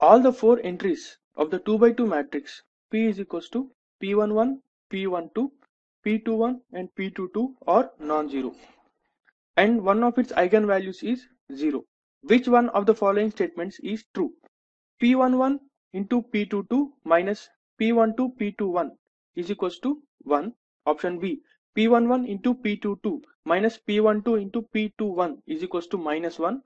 all the four entries of the 2 by 2 matrix P is equals to P11, P12, P21 and P22 are non-zero and one of its eigenvalues is 0. Which one of the following statements is true? P11 into P22 minus P12 P21 is equals to 1. Option B. P11 into P22 minus P12 into P21 is equals to minus 1.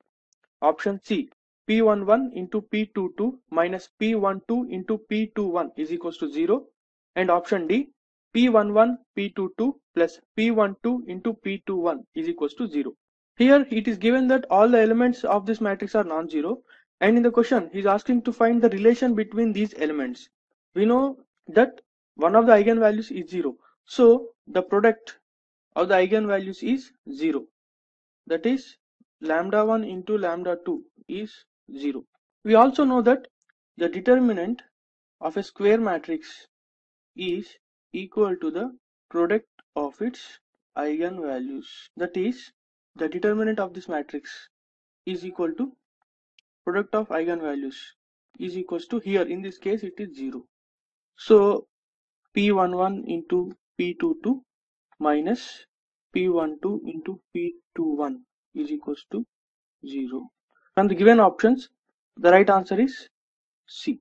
Option C. P11 into P22 minus P12 into P21 is equals to 0 and option D P11 P22 plus P12 into P21 is equals to 0. Here it is given that all the elements of this matrix are non-zero and in the question he is asking to find the relation between these elements. We know that one of the eigenvalues is 0. So the product of the eigenvalues is 0. That is lambda 1 into lambda 2 is 0. We also know that the determinant of a square matrix is equal to the product of its eigenvalues. That is, the determinant of this matrix is equal to product of eigenvalues is equals to here in this case it is 0. So P11 into P22 minus P12 into P21 is equals to 0. From the given options, the right answer is C.